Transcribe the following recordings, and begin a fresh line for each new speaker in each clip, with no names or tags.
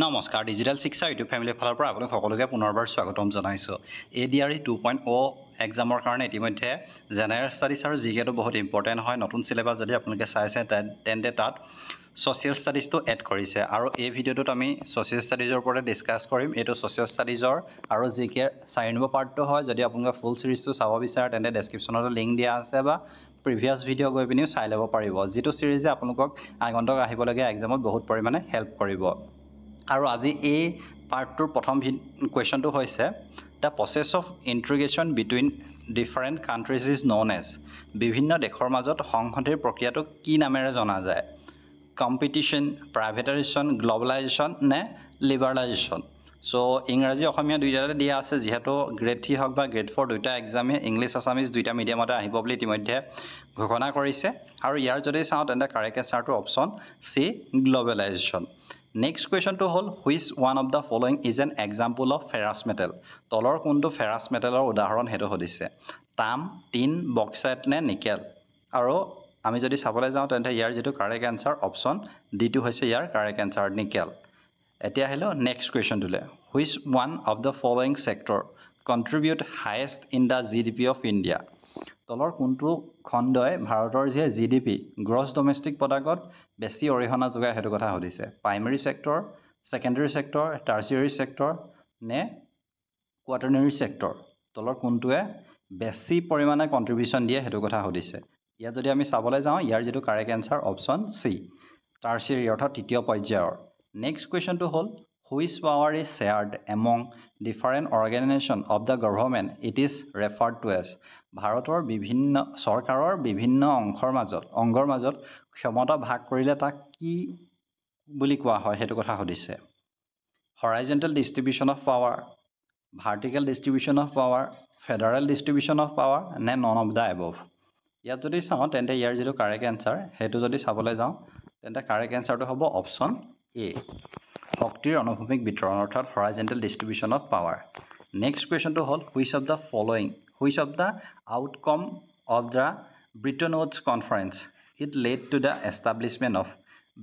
নমস্কাৰ ডিজিটেল শিক্ষা ইউটিউব ফেমিলিৰ ফালৰ পৰা আপোনাক সকলোকে পুনৰবাৰ স্বাগতম জনাইছোঁ A D R E two point O' এক্সামৰ কাৰণে ইতিমধ্যে জেনেৰেল ষ্টাডিছ আৰু জি কেটো বহুত ইম্পৰ্টেণ্ট হয় নতুন চিলেবাছ যদি আপোনালোকে চাইছে তেন্তে তাত ছ'চিয়েল ষ্টাডিজটো এড কৰিছে আৰু এই ভিডিঅ'টোত আমি ছ'চিয়েল ষ্টাডিজৰ ওপৰতে ডিছকাছ কৰিম এইটো ছ'চিয়েল ষ্টাডিজৰ আৰু জি কে চাৰি নম্বৰ পাৰ্টটো হয় যদি আপোনালোকে ফুল ছিৰিজটো চাব বিচাৰে তেন্তে ডেছক্ৰিপশ্যনতো লিংক দিয়া আছে বা প্ৰিভিয়াছ ভিডিঅ' গৈ পিনিও চাই ল'ব পাৰিব যিটো ছিৰিজে আপোনালোকক আগন্তক আহিবলগীয়া এক্সামত বহুত পৰিমাণে হেল্প কৰিব আৰু আজি এই পাৰ্টটোৰ প্ৰথম কুৱেশ্যনটো হৈছে the process of integration between different countries is known as বিভিন্ন দেশৰ মাজত সংহতিৰ প্ৰক্ৰিয়াটো কি নামেৰে জনা যায় কম্পিটিশ্যন প্ৰাইভেটাইজেশ্যন গ্ল'বেলাইজেশ্যন নে লিবাৰেলাইজেশ্যন চ' ইংৰাজী অসমীয়া দুয়োটাতে দিয়া আছে যিহেতু গ্ৰেড থ্ৰী হওক বা গ্ৰেড ফ'ৰ দুইটা এক্সামেই ইংলিছ আছামিজ দুইটা মিডিয়ামতে আহিব বুলি ইতিমধ্যে ঘোষণা কৰিছে আৰু ইয়াৰ যদি চাওঁ তেন্তে কাৰেক্ট এছাৰটো অপশ্যন চি গ্ল'বেলাইজেশ্যন নেক্সট কুৱেশ্যনটো হ'ল which one of the following is an example of ferrous metal তলৰ কোনটো ফেৰাছ মেটেলৰ উদাহৰণ সেইটো সুধিছে তাম টিন বক্সাইট নে নিকেল আৰু আমি যদি চাবলৈ যাওঁ তেন্তে ইয়াৰ যিটো কাৰেক্ট এনচাৰ অপশ্যন ডিটো হৈছে ইয়াৰ কাৰেক্ট এনচাৰ নিকেল এতিয়া আহিলোঁ নেক্সট কুৱেশ্যনটোলৈ which one of the following sector contribute highest in the G D P of India তলৰ কোনটো খণ্ডই ভাৰতৰ যে G D P gross domestic প্ৰডাক্টত বেছি অৰিহণা যোগায় সেইটো কথা সুধিছে primary sector secondary sector tertiary sector নে কোৱাটাৰনেৰী ছেক্টৰ তলৰ কোনটোৱে বেছি পৰিমাণে কণ্ট্ৰিবিউশ্যন দিয়ে সেইটো কথা সুধিছে ইয়াত যদি আমি চাবলৈ যাওঁ ইয়াৰ যিটো correct answer option C tertiary অৰ্থাৎ তৃতীয় পৰ্যায়ৰ নেক্সট কুৱেশ্যনটো হ'ল which power is shared among different organisation of the government it is referred to as ভাৰতৰ বিভিন্ন চৰকাৰৰ বিভিন্ন অংশৰ মাজত অংগৰ মাজত ক্ষমতা ভাগ কৰিলে তাক কি বুলি কোৱা হয় সেইটো কথা সুধিছে horizontal distribution of power vertical distribution of power federal distribution of power নে নন অফ দ্য এবভ ইয়াত যদি চাওঁ তেন্তে ইয়াৰ যিটো কাৰেক্ট এনচাৰ সেইটো যদি চাবলৈ যাওঁ তেন্তে কাৰেক্ট এনচাৰটো হ'ব অপশ্যন এ শক্তিৰ অনুভূমিক বিতৰণ অৰ্থাৎ horizontal distribution of power next কুৱেশ্যনটো হ'ল which of the following which of the outcome of the Bretton Woods conference it led to the establishment of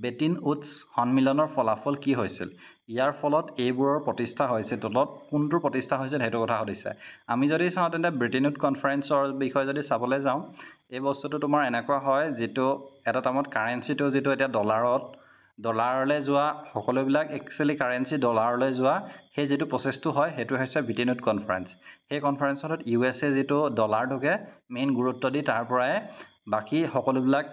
Bretton Woods সন্মিলনৰ ফলাফল কি হৈছিল ইয়াৰ ফলত এইবোৰৰ প্ৰতিষ্ঠা হৈছে তলত কোনটো প্ৰতিষ্ঠা হৈছিল সেইটো কথা সুধিছে আমি যদি চাওঁ তেন্তে ব্ৰিটেনউড কনফাৰেন্সৰ বিষয়ে যদি চাবলৈ যাওঁ এই বস্তুটো তোমাৰ এনেকুৱা হয় যিটো এটা টাইমত কাৰেঞ্চিটো যিটো এতিয়া ডলাৰত ডলাৰলৈ যোৱা সকলোবিলাক একচুৱেলি কাৰেঞ্চি ডলাৰলৈ যোৱা সেই যিটো প্ৰচেছটো হয় সেইটো হৈছে ভিটেনুট কনফাৰেঞ্চ সেই কনফাৰেঞ্চত ইউ এছ এ যিটো ডলাৰটোকে মেইন গুৰুত্ব দি তাৰ পৰাই বাকী সকলোবিলাক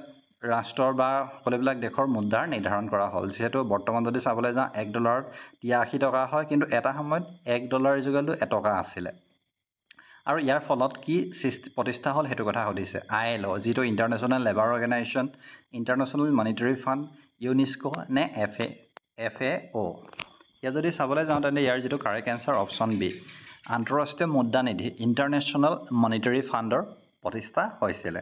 ৰাষ্ট্ৰৰ বা সকলোবিলাক দেশৰ মুদ্ৰাৰ নিৰ্ধাৰণ কৰা হ'ল যিহেতু বৰ্তমান যদি চাবলৈ যাওঁ এক ডলাৰত তিৰাশী টকা হয় কিন্তু এটা সময়ত এক ডলাৰ যোগেদি এটকা আছিলে আৰু ইয়াৰ ফলত কি সৃষ্টি প্ৰতিষ্ঠা হ'ল সেইটো কথা সুধিছে আই এল অ' যিটো international labour organisation international monetary fund UNESCO নে F A F A O' ইয়াত যদি চাবলৈ যাওঁ তেন্তে ইয়াৰ যিটো কাৰেক্ট এনচাৰ অপশ্যন বি আন্তঃৰাষ্ট্ৰীয় মুদ্ৰা নিধি ইণ্টাৰনেশ্যনেল মনিটেৰী ফাণ্ডৰ প্ৰতিষ্ঠা হৈছিলে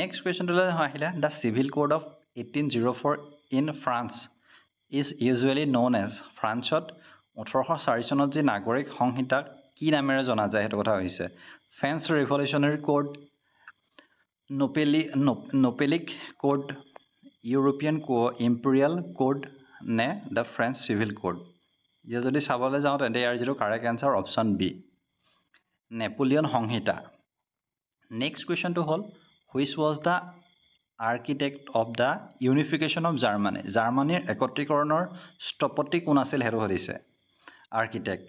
নেক্সট কুৱেশ্যনটোলৈ আহিলে the civil code of eighteen zero' four in France is usually known as ফ্ৰান্সত ওঠৰশ চাৰি চনত যি নাগৰিক সংহিতাক কি নামেৰে জনা যায় সেইটো কথা হৈছে ফ্ৰেন্স ৰিভলিউশ্যনেৰী ক'ড নোপেলি নোপেলিক ক'ড ইউৰোপিয়ান কো ইম্পেৰিয়েল কোড নে দ্য ফ্ৰেঞ্চ চিভিল কোড এতিয়া যদি চাবলৈ যাওঁ তেন্তে ইয়াৰ যিটো correct answer option B Napoleon সংহিতা নেক্সট কুৱেশ্যনটো হ'ল which was the architect of the unification of Germany জাৰ্মানীৰ একত্ৰীকৰণৰ স্থপতি কোন আছিল সেইটো সুধিছে architect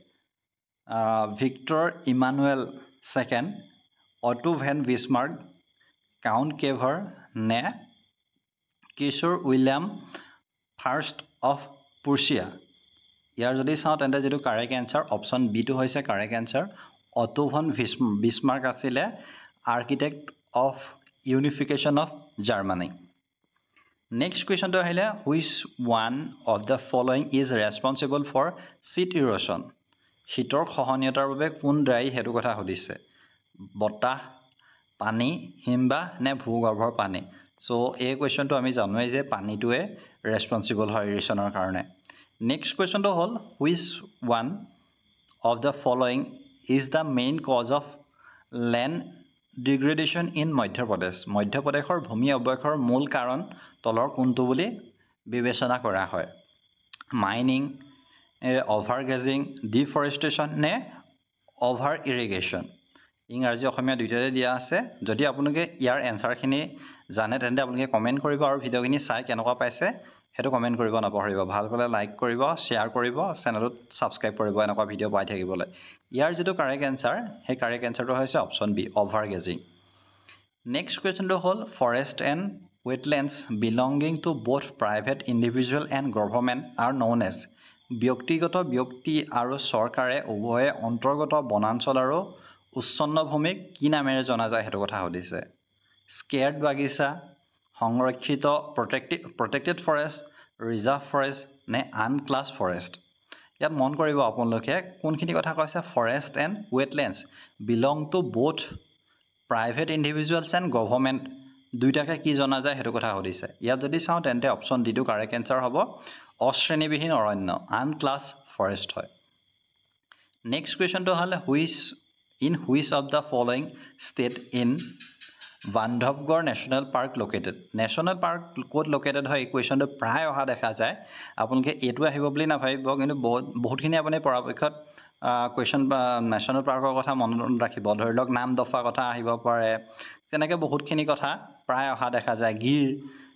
Victor Emmanuel second Otto von Bismarck count Cavour নে Kaiser William first of Prussia ইয়াৰ যদি চাওঁ তেন্তে যিটো কাৰেক্ট এনচাৰ অপশ্যন বিটো হৈছে কাৰেক্ট এনচাৰ অটোভন ভিছ বিছমাৰ্ক আছিলে architect of unification of Germany next কুৱেশ্যনটো আহিলে which one of the following is responsible for sheet erosion শীতৰ সহনীয়তাৰ বাবে কোন দায়ী সেইটো কথা সুধিছে বতাহ পানী হিম বা নে ভূগৰ্ভৰ পানী চ' এই কুৱেশ্যনটো আমি জানোৱেই যে পানীটোৱে ৰেছপনচিবল হয় ইৰিগেশ্যনৰ কাৰণে নেক্সট কুৱেশ্যনটো হ'ল which one of the following is the main cause of land degradation in Madhya Pradesh মধ্যপ্ৰদেশৰ ভূমি অৱক্ষৰ মূল কাৰণ তলৰ কোনটো বুলি বিবেচনা কৰা হয় মাইনিং অভাৰ গ্ৰেজিং ডিফৰেষ্টেশ্যন নে অভাৰ ইৰিগেশ্যন ইংৰাজী অসমীয়া দুয়োটাতে দিয়া আছে যদি আপোনালোকে ইয়াৰ এনচাৰখিনি জানে তেন্তে আপোনালোকে কমেণ্ট কৰিব আৰু ভিডিঅ'খিনি চাই কেনেকুৱা পাইছে সেইটো কমেণ্ট কৰিব নাপাহৰিব ভাল পালে লাইক কৰিব শ্বেয়াৰ কৰিব চেনেলটোত ছাবস্ক্ৰাইব কৰিব এনেকুৱা ভিডিঅ' পাই থাকিবলৈ ইয়াৰ যিটো কাৰেক্ট এনচাৰ সেই কাৰেক্ট এঞ্চাৰটো হৈছে option B over grazing next কুৱেশ্যনটো হ'ল forest and wetlands belonging to both private individual and government are known as ব্যক্তিগত ব্যক্তি আৰু চৰকাৰে উভয়ে অন্তৰ্গত বনাঞ্চল আৰু উচ্চন্নভূমিক কি নামেৰে জনা যায় সেইটো কথা সুধিছে স্কেয়াৰ্ড বাগিচা সংৰক্ষিত প্ৰটেক্টি প্ৰটেক্টেড ফৰেষ্ট ৰিজাৰ্ভ ফৰেষ্ট নে আন ক্লাছ ফৰেষ্ট ইয়াত মন কৰিব আপোনালোকে কোনখিনি কথা কৈছে forest and wetlands belong to both private individuals and government দুয়োটাকে কি জনা যায় সেইটো কথা সুধিছে ইয়াত যদি চাওঁ তেন্তে অপশ্যন ডিটো কাৰেক্ট এনচাৰ হ'ব অশ্ৰেণীবিহীন অৰণ্য আন ক্লাছ ফৰেষ্ট হয় নেক্সট কুৱেশ্যনটো হ'লে which in which of the following state in Bandhavgarh national park located national park ক'ত লোকেটেড হয় এই কুৱেশ্যনটো প্ৰায় অহা দেখা যায় আপোনালোকে এইটো আহিব বুলি নাভাবিব কিন্তু বহুত বহুতখিনি আপুনি পৰাপক্ষত কুৱেশ্যন নেশ্যনেল পাৰ্কৰ কথা মনত ৰাখিব ধৰি লওক নাম দফাৰ কথা আহিব পাৰে তেনেকৈ বহুতখিনি কথা প্ৰায় অহা দেখা যায় গিৰ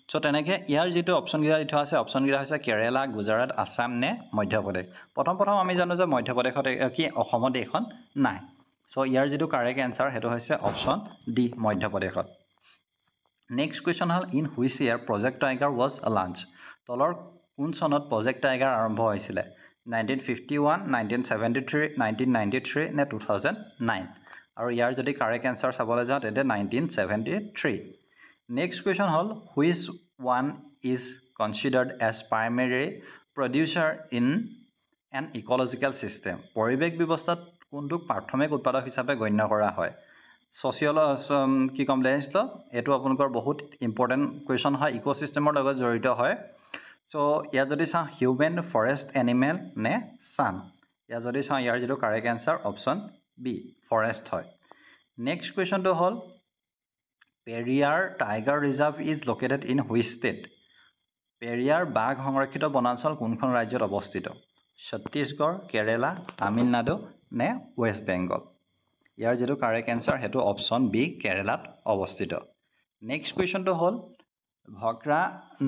চ' তেনেকৈ ইয়াৰ যিটো অপশ্যনকেইটা দি থোৱা আছে অপশ্যনকেইটা হৈছে কেৰেলা গুজৰাট আছাম নে মধ্যপ্ৰদেশ প্ৰথম প্ৰথম আমি জানো যে মধ্যপ্ৰদেশত কি অসমত এইখন নাই চ' ইয়াৰ যিটো কাৰেক্ট এনচাৰ সেইটো হৈছে অপশ্যন ডি মধ্যপ্ৰদেশত নেক্সট কুৱেশ্যন হ'ল ইন হুইচ ইয়াৰ project tiger was a launch তলৰ কোন চনত প্ৰজেক্ট টাইগাৰ আৰম্ভ হৈছিলে nineteen fifty one nineteen seventy three nineteen ninety three নে টু থাউজেণ্ড নাইন আৰু ইয়াৰ যদি কাৰেক্ট এনচাৰ চাবলৈ যাওঁ তেন্তে nineteen seventy three next question হ'ল which one is considered as primary producer in an ecological system পৰিৱেশ ব্যৱস্থাত কোনটোক প্ৰাথমিক উৎপাদক হিচাপে গণ্য কৰা হয় ছ'চিয়ল কি ক'ম লেষ্ট এইটো আপোনালোকৰ বহুত ইম্পৰ্টেণ্ট কুৱেশ্যন হয় ইক' চিষ্টেমৰ লগত জড়িত হয় চ' ইয়াত যদি চাওঁ হিউমেন ফৰেষ্ট এনিমেল নে ছান ইয়াত যদি চাওঁ ইয়াৰ যিটো correct answer option B forest হয় নেক্সট কুৱেশ্যনটো হ'ল Periyar tiger reserve is located in which state পেৰিয়াৰ বাঘ সংৰক্ষিত বনাঞ্চল কোনখন ৰাজ্যত অৱস্থিত ছত্তীশগড় কেৰেলা তামিলনাডু নে ৱেষ্ট বেংগল ইয়াৰ যিটো কাৰেক্ট এনচাৰ সেইটো অপশ্যন বি কেৰেলাত অৱস্থিত নেক্সট কুৱেশ্যনটো হ'ল Bhakra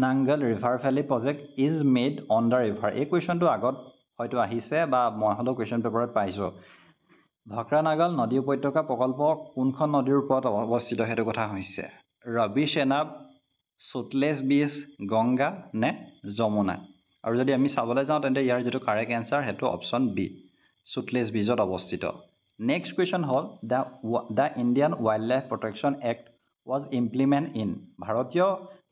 Nangal river valley project is made on the river এই কুৱেশ্যনটো আগত হয়তো আহিছে বা মই হ'লেও কুৱেশ্যন পেপাৰত পাইছোঁ ভক্ৰা নাগল নদী উপত্যকা প্ৰকল্প কোনখন নদীৰ ওপৰত অৱস্থিত সেইটো কথা হৈছে ৰবি চেনাব চুটলেছ বীচ গংগা নে যমুনা আৰু যদি আমি চাবলৈ যাওঁ তেন্তে ইয়াৰ যিটো কাৰেক্ট এনচাৰ সেইটো অপশ্যন বি চুটলেছ ব্ৰীজত অৱস্থিত নেক্সট কুৱেশ্যন হ'ল the the Indian wild life protection act was implement in ভাৰতীয়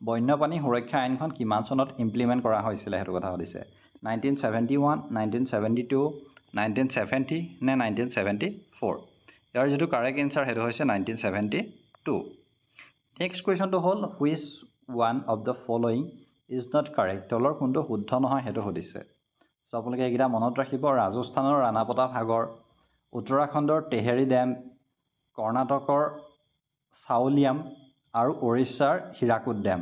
বন্যপ্ৰাণী সুৰক্ষা আইনখন কিমান চনত ইমপ্লিমেণ্ট কৰা হৈছিলে সেইটো কথা সুধিছে nineteen seventy one nineteen seventy two nineteen seventy নে নাইনটিন ছেভেণ্টি ফ'ৰ ইয়াৰ যিটো কাৰেক্ট এনচাৰ সেইটো হৈছে নাইনটিন ছেভেণ্টি টু নেক্সট কুৱেশ্যনটো হ'ল which one of the following is not correct তলৰ কোনটো শুদ্ধ নহয় সেইটো সুধিছে তো আপোনালোকে এইকেইটা মনত ৰাখিব ৰাজস্থানৰ ৰাণাপতা সাগৰ উত্তৰাখণ্ডৰ টেহেৰী ডেম কৰ্ণাটকৰ চাউলিয়াম আৰু উৰিষ্যাৰ হীৰাকুট ডেম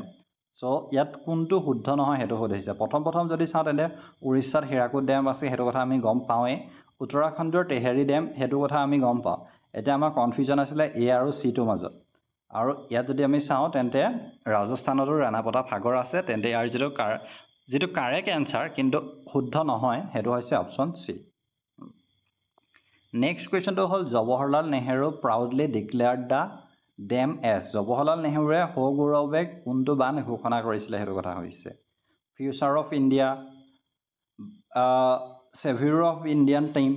চ' ইয়াত কোনটো শুদ্ধ নহয় সেইটো সুধিছে প্ৰথম প্ৰথম যদি চাওঁ তেন্তে উৰিষ্যাত হীৰাকুদ ডেম আছে সেইটো কথা আমি গম পাওঁৱেই উত্তৰাখণ্ডৰ টেহেৰী ডেম সেইটো কথা আমি গম পাওঁ এতিয়া আমাৰ কনফিউজন আছিলে এ আৰু চিটোৰ মাজত আৰু ইয়াত যদি আমি চাওঁ তেন্তে ৰাজস্থানতো ৰাণাপতা সাগৰ আছে তেন্তে ইয়াৰ যিটো কাৰ যিটো কাৰেক্ট এনচাৰ কিন্তু শুদ্ধ নহয় সেইটো হৈছে অপশ্যন চি নেক্সট কুৱেশ্যনটো হ'ল Jawaharlal Nehru proudly declared the dam as Jawaharlal নেহৰুৱে সগৌৰৱে কোনটো বান ঘোষণা কৰিছিলে সেইটো কথা হৈছে future of India saviour of Indian টিম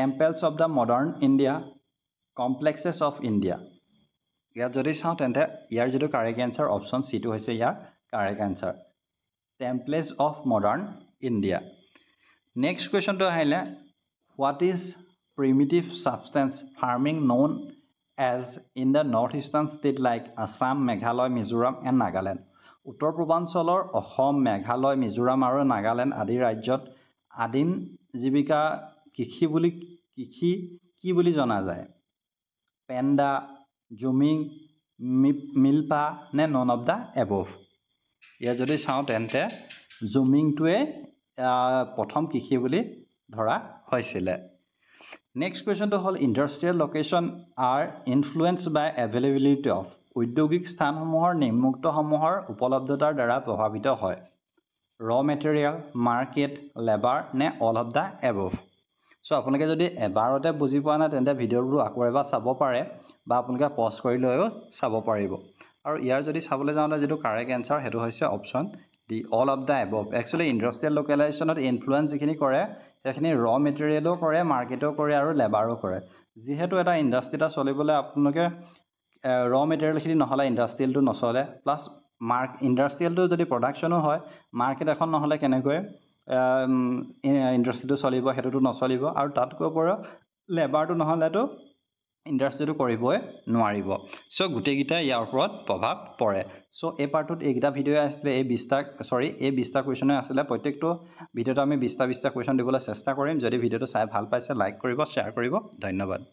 temples of the modern India complexes of India ইয়াত যদি চাওঁ তেন্তে ইয়াৰ যিটো কাৰেক্ট এনচাৰ অপশ্যন চিটো হৈছে ইয়াৰ correct answer templates of modern India next কুৱেশ্যনটো আহিলে what is primitive substance farming known as in the north eastern state like Assam Meghalaya Mizoram and Nagaland উত্তৰ পূৰ্বাঞ্চলৰ অসম মেঘালয় মিজোৰাম আৰু নাগালেণ্ড আদি ৰাজ্যত আদিম জীৱিকা কৃষি বুলি কৃষি কি বুলি জনা যায় পেণ্ডা জুমিং মিপ মিল্পা নে নন অফ দ্য এবভ ইয়াত যদি চাওঁ তেন্তে জুমিংটোৱে প্ৰথম কৃষি বুলি ধৰা হৈছিলে নেক্সট কুৱেশ্যনটো হ'ল industrial location are influence by availability of উদ্যোগিক স্থানসমূহৰ নিমুক্তসমূহৰ উপলব্ধতাৰ দ্বাৰা প্ৰভাৱিত হয় ৰ মেটেৰিয়েল মাৰ্কেট লেবাৰ নে all of the above so' আপোনালোকে যদি এবাৰতে বুজি পোৱা নাই তেন্তে ভিডিঅ'বোৰ আকৌ এবাৰ চাব পাৰে বা আপোনালোকে পজ কৰি লৈও চাব পাৰিব আৰু ইয়াৰ যদি চাবলৈ যাওঁতে যিটো কাৰেক্ট এনচাৰ সেইটো হৈছে option D all of the above actually industrial লোকেলাইজেশ্যনত ইনফ্লুৱেঞ্চ যিখিনি কৰে সেইখিনি ৰ মেটেৰিয়েলো কৰে মাৰ্কেটো কৰে আৰু লেবাৰো কৰে যিহেতু এটা ইণ্ডাষ্ট্ৰি এটা চলিবলৈ আপোনালোকে ৰ মেটেৰিয়েলখিনি নহ'লে ইণ্ডাষ্ট্ৰিয়েলটো নচলে প্লাছ মাৰ্ক ইণ্ডাষ্ট্ৰিয়েলটো যদি প্ৰডাকশ্যনো হয় মাৰ্কেট এখন নহ'লে কেনেকৈ ইণ্ডাষ্ট্ৰিটো চলিব সেইটোতো নচলিব আৰু তাতকৈ ওপৰত লেবাৰটো নহ'লেতো ইণ্ডাষ্ট্ৰীটো কৰিবই নোৱাৰিব চ' গোটেইকেইটাই ইয়াৰ ওপৰত প্ৰভাৱ পৰে চ' এই পাৰ্টটোত এইকেইটা ভিডিঅ' আছিলে এই বিছটা চৰি এই বিছটা কুৱেশ্যনে আছিলে প্ৰত্যেকটো ভিডিঅ'তে আমি বিছটা বিছটা কুৱেশ্যন দিবলৈ চেষ্টা কৰিম যদি ভিডিঅ'টো চাই ভাল পাইছে লাইক কৰিব শ্বেয়াৰ কৰিব ধন্যবাদ